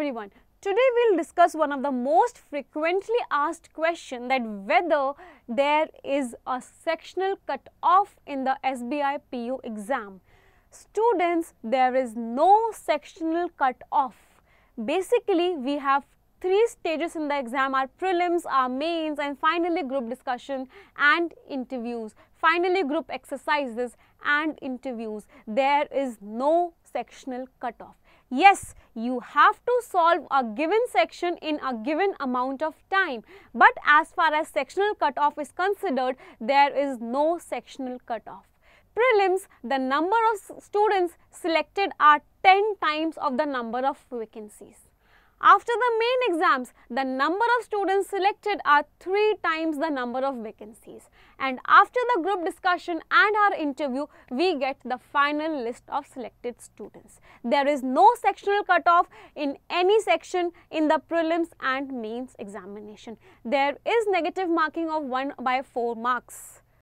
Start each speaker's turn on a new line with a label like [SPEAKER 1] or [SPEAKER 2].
[SPEAKER 1] everyone. Today we'll discuss one of the most frequently asked question that whether there is a sectional cutoff in the SBI PU exam. Students, there is no sectional cutoff. Basically, we have three stages in the exam are prelims, our mains and finally group discussion and interviews. Finally group exercises and interviews. There is no sectional cutoff. Yes, you have to solve a given section in a given amount of time. But as far as sectional cutoff is considered, there is no sectional cutoff. Prelims, the number of students selected are 10 times of the number of vacancies. After the main exams, the number of students selected are three times the number of vacancies. And after the group discussion and our interview, we get the final list of selected students. There is no sectional cutoff in any section in the prelims and mains examination. There is negative marking of 1 by 4 marks.